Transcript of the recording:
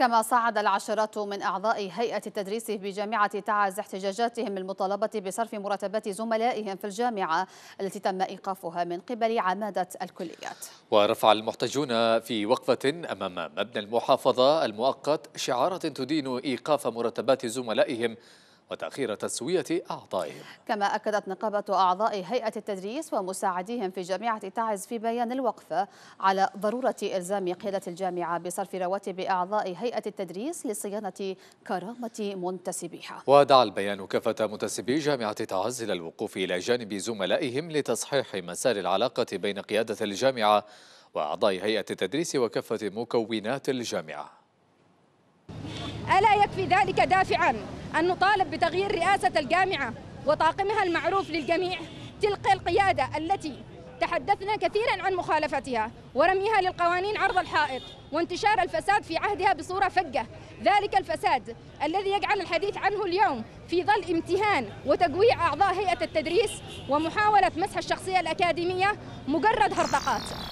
كما صعد العشرات من أعضاء هيئة التدريس بجامعة تعز احتجاجاتهم المطالبة بصرف مرتبات زملائهم في الجامعة التي تم إيقافها من قبل عمادة الكليات ورفع المحتجون في وقفة أمام مبنى المحافظة المؤقت شعارة تدين إيقاف مرتبات زملائهم وتأخير تسوية أعضائهم كما أكدت نقابة أعضاء هيئة التدريس ومساعديهم في جامعة تعز في بيان الوقفة على ضرورة إلزام قيادة الجامعة بصرف رواتب أعضاء هيئة التدريس لصيانة كرامة منتسبيها ودعا البيان كافة منتسبي جامعة تعز إلى الوقوف إلى جانب زملائهم لتصحيح مسار العلاقة بين قيادة الجامعة وأعضاء هيئة التدريس وكافة مكونات الجامعة ألا يكفي ذلك دافعاً أن نطالب بتغيير رئاسة الجامعة وطاقمها المعروف للجميع تلك القيادة التي تحدثنا كثيرا عن مخالفتها ورميها للقوانين عرض الحائط وانتشار الفساد في عهدها بصورة فجة ذلك الفساد الذي يجعل الحديث عنه اليوم في ظل امتهان وتجويع أعضاء هيئة التدريس ومحاولة مسح الشخصية الأكاديمية مجرد هرطقات